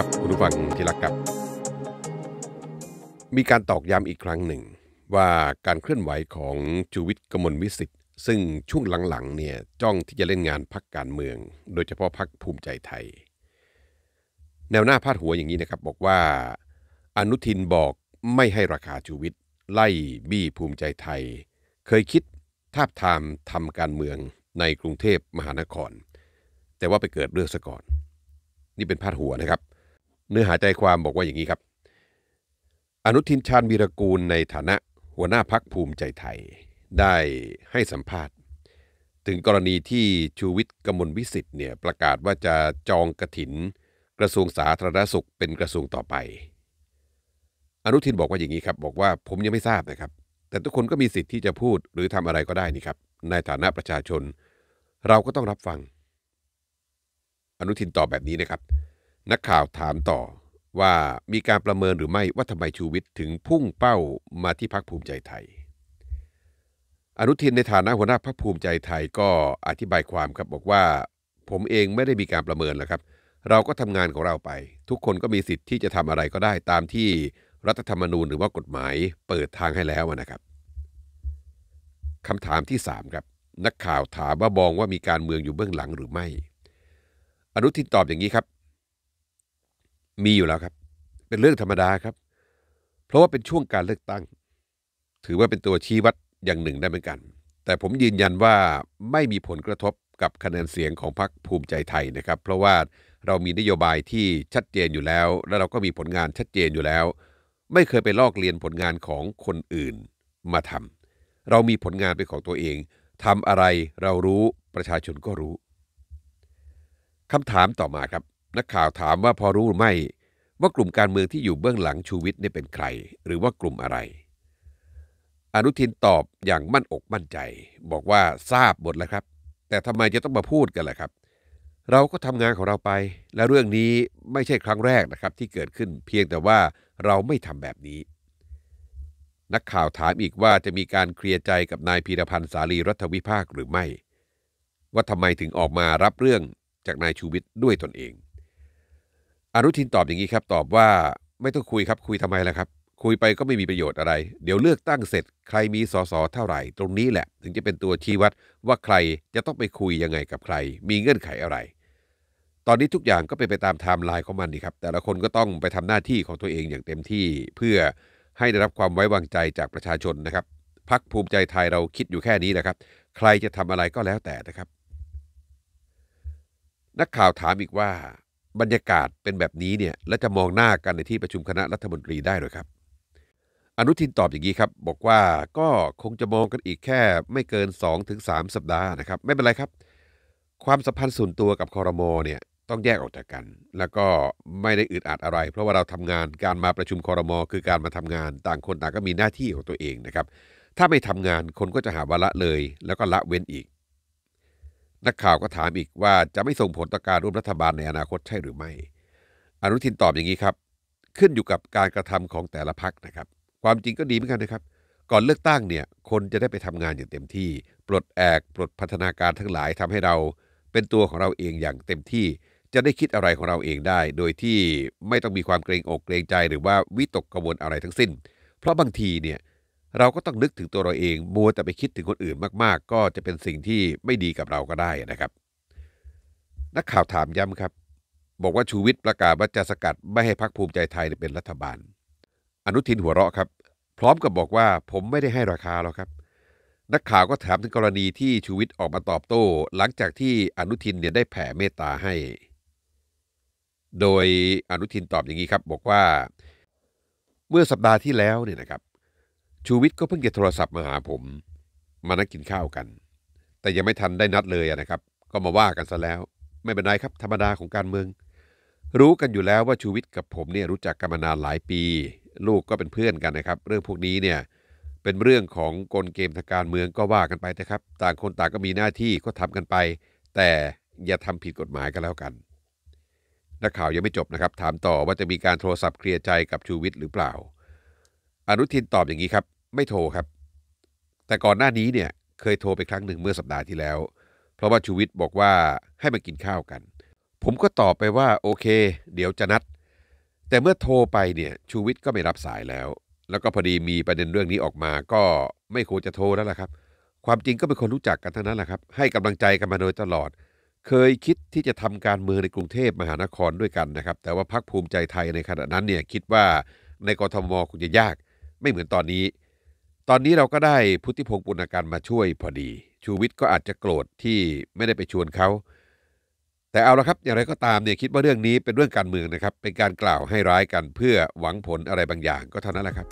ครับคุณผู้ฟังที่รักครับ มีการตอกย้ำอีกครั้งหนึ่ง ว่าการเคลื่อนไหวของจูวิทย์กมลวิสิทธิ์ซึ่งช่วงหลังๆเนี่ยจ้องที่จะเล่นงานพักการเมือง โดยเฉพาะพักภูมิใจไทย แนวหน้าพาดหัวอย่างนี้นะครับ บอกว่าอนุทินบอกไม่ให้ราคาชูวิทย์ไล่บี้ภูมิใจไทย เคยคิดทาบทามทำการเมืองในกรุงเทพมหานคร แต่ว่าไปเกิดเรื่องซะก่อน นี่เป็นพาดหัวนะครับเนื้อหาใจความบอกว่าอย่างนี้ครับ อนุทินชาญวีรกูลในฐานะหัวหน้าพักภูมิใจไทย ได้ให้สัมภาษณ์ ถึงกรณีที่ชูวิทย์กมลวิสิทธิ์เนี่ยประกาศว่าจะจองกระถิน กระทรวงสาธารณสุขเป็นกระทรวงต่อไป อนุทินบอกว่าอย่างนี้ครับ บอกว่าผมยังไม่ทราบนะครับ แต่ทุกคนก็มีสิทธิ์ที่จะพูดหรือทำอะไรก็ได้นี่ครับ ในฐานะประชาชน เราก็ต้องรับฟัง อนุทินตอบแบบนี้นะครับนักข่าวถามต่อว่ามีการประเมินหรือไม่ ว่าทำไมชูวิทย์ถึงพุ่งเป้ามาที่พักภูมิใจไทย อนุทินในฐานะหัวหน้าพักภูมิใจไทยก็อธิบายความครับบอกว่าผมเองไม่ได้มีการประเมินแล้วครับ เราก็ทำงานของเราไป ทุกคนก็มีสิทธิ์ที่จะทำอะไรก็ได้ตามที่รัฐธรรมนูญหรือว่ากฎหมายเปิดทางให้แล้วนะครับคำถามที่ 3 ครับ นักข่าวถามว่ามองว่ามีการเมืองอยู่เบื้องหลังหรือไม่ อนุทินตอบอย่างนี้ครับมีอยู่แล้วครับ เป็นเรื่องธรรมดาครับ เพราะว่าเป็นช่วงการเลือกตั้ง ถือว่าเป็นตัวชี้วัดอย่างหนึ่งได้เหมือนกัน แต่ผมยืนยันว่าไม่มีผลกระทบกับคะแนนเสียงของพรรคภูมิใจไทยนะครับ เพราะว่าเรามีนโยบายที่ชัดเจนอยู่แล้ว และเราก็มีผลงานชัดเจนอยู่แล้ว ไม่เคยไปลอกเลียนผลงานของคนอื่นมาทำเรามีผลงานเป็นของตัวเองทำอะไรเรารู้ประชาชนก็รู้คำถามต่อมาครับนักข่าวถามว่าพอรู้หรือไม่ ว่ากลุ่มการเมืองที่อยู่เบื้องหลังชูวิทย์เนี่เป็นใคร หรือว่ากลุ่มอะไร อนุทินตอบอย่างมั่นอกมั่นใจ บอกว่าทราบหมดแล้วครับ แต่ทำไมจะต้องมาพูดกันล่ะครับ เราก็ทำงานของเราไป และเรื่องนี้ไม่ใช่ครั้งแรกนะครับ ที่เกิดขึ้น เพียงแต่ว่าเราไม่ทำแบบนี้ นักข่าวถามอีกว่าจะมีการเคลียร์ใจกับนายพีรพันธ์สาลีรัฐวิภาคหรือไม่ ว่าทำไมถึงออกมารับเรื่องจากนายชูวิทย์ด้วยตนเองอนุทินตอบอย่างนี้ครับ ตอบว่าไม่ต้องคุยครับ คุยทำไมล่ะครับ คุยไปก็ไม่มีประโยชน์อะไร เดี๋ยวเลือกตั้งเสร็จใครมีสอสอเท่าไหร่ ตรงนี้แหละ ถึงจะเป็นตัวชี้วัดว่าใครจะต้องไปคุยยังไงกับใคร มีเงื่อนไขอะไร ตอนนี้ทุกอย่างก็เป็นไปตามไทม์ไลน์ของมันนี่ครับแต่ละคนก็ต้องไปทำหน้าที่ของตัวเองอย่างเต็มที่ เพื่อให้ได้รับความไว้วางใจจากประชาชนนะครับพักภูมิใจไทยเราคิดอยู่แค่นี้นะครับ ใครจะทำอะไรก็แล้วแต่นะครับ นักข่าวถามอีกว่าบรรยากาศเป็นแบบนี้เนี่ยและจะมองหน้ากันในที่ประชุมคณะรัฐมนตรีได้หรือครับ อนุทินตอบอย่างนี้ครับ บอกว่าก็คงจะมองกันอีกแค่ไม่เกิน2สสัปดาห์นะครับ ไม่เป็นไรครับ ความสัมพันธ์ส่วนตัวกับคอรมอเนี่ยต้องแยกออกจากกัน แล้วก็ไม่ได้อึดอัดอะไร เพราะว่าเราทำงานการมาประชุมคอรมอคือการมาทำงาน ต่างคนต่างก็มีหน้าที่ของตัวเองนะครับถ้าไม่ทำงานคนก็จะหาวาระเลย แล้วก็ละเว้นอีกนักข่าวก็ถามอีกว่าจะไม่ส่งผลต่อการร่วมรัฐบาลในอนาคตใช่หรือไม่ อนุทินตอบอย่างนี้ครับ ขึ้นอยู่กับการกระทำของแต่ละพักนะครับ ความจริงก็ดีเหมือนกันนะครับ ก่อนเลือกตั้งเนี่ย คนจะได้ไปทำงานอย่างเต็มที่ ปลดแอกปลดพัฒนาการทั้งหลายทำให้เราเป็นตัวของเราเองอย่างเต็มที่ จะได้คิดอะไรของเราเองได้โดยที่ไม่ต้องมีความเกรงอกเกรงใจ หรือว่าวิตกกังวลอะไรทั้งสิ้น เพราะบางทีเนี่ยเราก็ต้องนึกถึงตัวเราเอง มัวแต่ไปคิดถึงคนอื่นมาก ๆ ก็จะเป็นสิ่งที่ไม่ดีกับเราก็ได้นะครับ นักข่าวถามย้ำครับ บอกว่าชูวิทย์ประกาศว่าจะสกัดไม่ให้พักภูมิใจไทยเป็นรัฐบาล อนุทินหัวเราะครับ พร้อมกับบอกว่าผมไม่ได้ให้ราคาหรอกครับ นักข่าวก็ถามถึงกรณีที่ชูวิทย์ออกมาตอบโต้ หลังจากที่อนุทินเนี่ยได้แผ่เมตตาให้ โดยอนุทินตอบอย่างนี้ครับ บอกว่า เมื่อสัปดาห์ที่แล้วเนี่ยนะครับชูวิทย์ก็เพิ่งจะโทรศัพท์มาหาผม มานังกินข้าวกัน แต่ยังไม่ทันได้นัดเลยนะครับ ก็มาว่ากันซะแล้ว ไม่เป็นไรครับ ธรรมดาของการเมือง รู้กันอยู่แล้วว่าชูวิทย์กับผมเนี่ยรู้จักกันมานานหลายปี ลูกก็เป็นเพื่อนกันนะครับ เรื่องพวกนี้เนี่ยเป็นเรื่องของกลเกมทางการเมืองก็ว่ากันไปนะครับ ต่างคนต่างก็มีหน้าที่ก็ทำกันไป แต่อย่าทำผิดกฎหมายกันแล้วกันนักข่าวยังไม่จบนะครับ ถามต่อว่าจะมีการโทรศัพท์เคลียร์ใจกับชูวิทย์หรือเปล่า อนุทินตอบอย่างนี้ครับไม่โทรครับ แต่ก่อนหน้านี้เนี่ยเคยโทรไปครั้งหนึ่งเมื่อสัปดาห์ที่แล้ว เพราะว่าชูวิทย์บอกว่าให้มากินข้าวกัน ผมก็ตอบไปว่าโอเคเดี๋ยวจะนัด แต่เมื่อโทรไปเนี่ยชูวิทย์ก็ไม่รับสายแล้ว แล้วก็พอดีมีประเด็นเรื่องนี้ออกมา ก็ไม่ควรจะโทรแล้วล่ะครับ ความจริงก็เป็นคนรู้จักกันทั้งนั้นแหละครับ ให้กำลังใจกันมาโดยตลอด เคยคิดที่จะทำการเมืองในกรุงเทพมหานครด้วยกันนะครับ แต่ว่าพักภูมิใจไทยในขณะนั้นเนี่ยคิดว่าในกรทมคงจะยาก ไม่เหมือนตอนนี้ตอนนี้เราก็ได้พุทธิพงศ์ปุณการมาช่วยพอดี ชูวิทย์ก็อาจจะโกรธที่ไม่ได้ไปชวนเขา แต่เอาละครับ อย่างไรก็ตามเนี่ย คิดว่าเรื่องนี้เป็นเรื่องการเมืองนะครับ เป็นการกล่าวให้ร้ายกันเพื่อหวังผลอะไรบางอย่างก็เท่านั้นแหละครับ